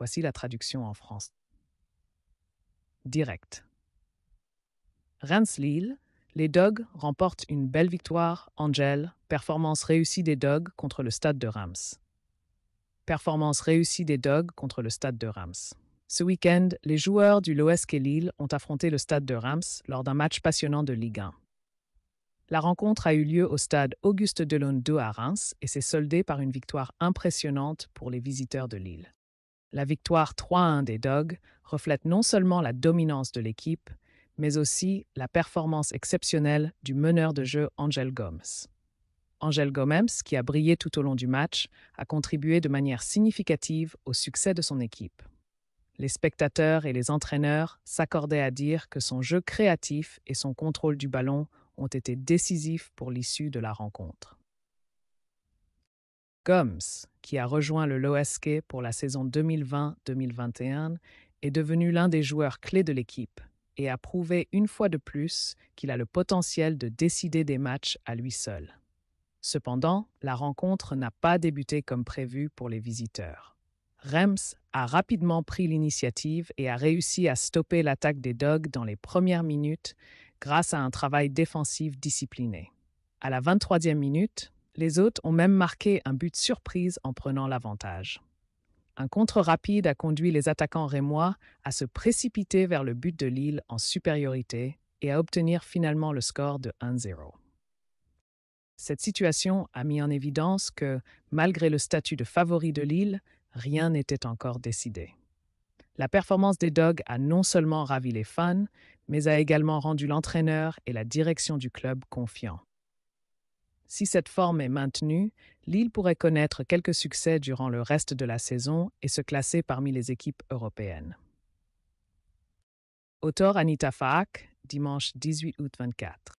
Voici la traduction en France. Direct. Reims-Lille, les Dogs remportent une belle victoire, Angel, performance réussie des Dogs contre le stade de Reims. Performance réussie des Dogs contre le stade de Reims. Ce week-end, les joueurs du LOSC et Lille ont affronté le stade de Reims lors d'un match passionnant de Ligue 1. La rencontre a eu lieu au stade Auguste Delon 2 à Reims et s'est soldée par une victoire impressionnante pour les visiteurs de Lille. La victoire 3-1 des Dogs reflète non seulement la dominance de l'équipe, mais aussi la performance exceptionnelle du meneur de jeu Angel Gomes. Angel Gomes, qui a brillé tout au long du match, a contribué de manière significative au succès de son équipe. Les spectateurs et les entraîneurs s'accordaient à dire que son jeu créatif et son contrôle du ballon ont été décisifs pour l'issue de la rencontre. Gomes, qui a rejoint le LOSK pour la saison 2020-2021, est devenu l'un des joueurs clés de l'équipe et a prouvé une fois de plus qu'il a le potentiel de décider des matchs à lui seul. Cependant, la rencontre n'a pas débuté comme prévu pour les visiteurs. Rems a rapidement pris l'initiative et a réussi à stopper l'attaque des Dogs dans les premières minutes grâce à un travail défensif discipliné. À la 23e minute, les autres ont même marqué un but surprise en prenant l'avantage. Un contre rapide a conduit les attaquants rémois à se précipiter vers le but de Lille en supériorité et à obtenir finalement le score de 1-0. Cette situation a mis en évidence que, malgré le statut de favori de Lille, rien n'était encore décidé. La performance des Dogs a non seulement ravi les fans, mais a également rendu l'entraîneur et la direction du club confiants. Si cette forme est maintenue, l'île pourrait connaître quelques succès durant le reste de la saison et se classer parmi les équipes européennes. Autor Anita Faak, dimanche 18 août 24.